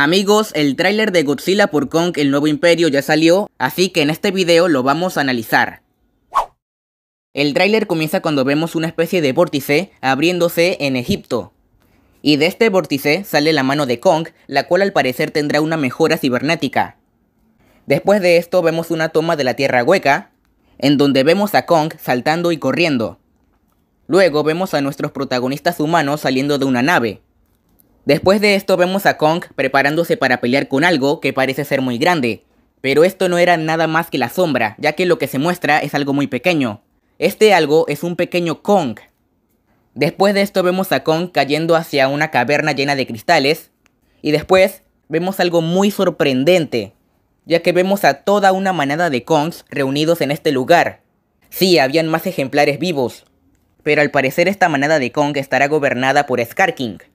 Amigos, el tráiler de Godzilla por Kong el nuevo imperio ya salió, así que en este video lo vamos a analizar. El tráiler comienza cuando vemos una especie de vórtice abriéndose en Egipto. Y de este vórtice sale la mano de Kong, la cual al parecer tendrá una mejora cibernética. Después de esto vemos una toma de la tierra hueca, en donde vemos a Kong saltando y corriendo. Luego vemos a nuestros protagonistas humanos saliendo de una nave, Después de esto vemos a Kong preparándose para pelear con algo que parece ser muy grande, pero esto no era nada más que la sombra, ya que lo que se muestra es algo muy pequeño. Este algo es un pequeño Kong. Después de esto vemos a Kong cayendo hacia una caverna llena de cristales, y después vemos algo muy sorprendente, ya que vemos a toda una manada de Kongs reunidos en este lugar. Sí, habían más ejemplares vivos, pero al parecer esta manada de Kong estará gobernada por Skarking. King.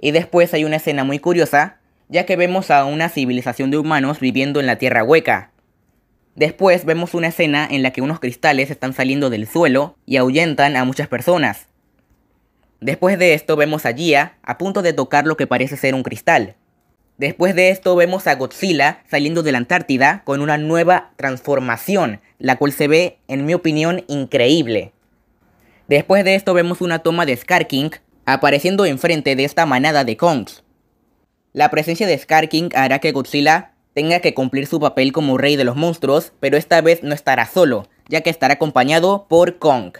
Y después hay una escena muy curiosa, ya que vemos a una civilización de humanos viviendo en la tierra hueca. Después vemos una escena en la que unos cristales están saliendo del suelo y ahuyentan a muchas personas. Después de esto vemos a Gia a punto de tocar lo que parece ser un cristal. Después de esto vemos a Godzilla saliendo de la Antártida con una nueva transformación, la cual se ve, en mi opinión, increíble. Después de esto vemos una toma de Scar apareciendo enfrente de esta manada de Kongs. La presencia de Scar hará que Godzilla tenga que cumplir su papel como rey de los monstruos, pero esta vez no estará solo, ya que estará acompañado por Kong.